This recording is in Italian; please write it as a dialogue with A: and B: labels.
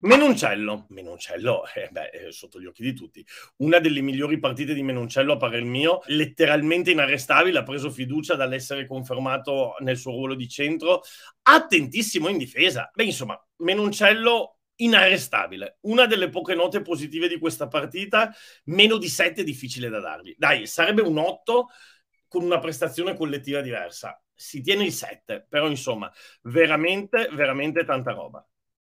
A: Menoncello, Menoncello eh beh, è eh, sotto gli occhi di tutti, una delle migliori partite di Menoncello a parer mio, letteralmente inarrestabile, ha preso fiducia dall'essere confermato nel suo ruolo di centro, attentissimo in difesa. Beh, insomma, Menoncello inarrestabile, una delle poche note positive di questa partita, meno di 7 è difficile da dargli. Dai, sarebbe un 8 con una prestazione collettiva diversa. Si tiene il 7, però insomma, veramente, veramente tanta roba.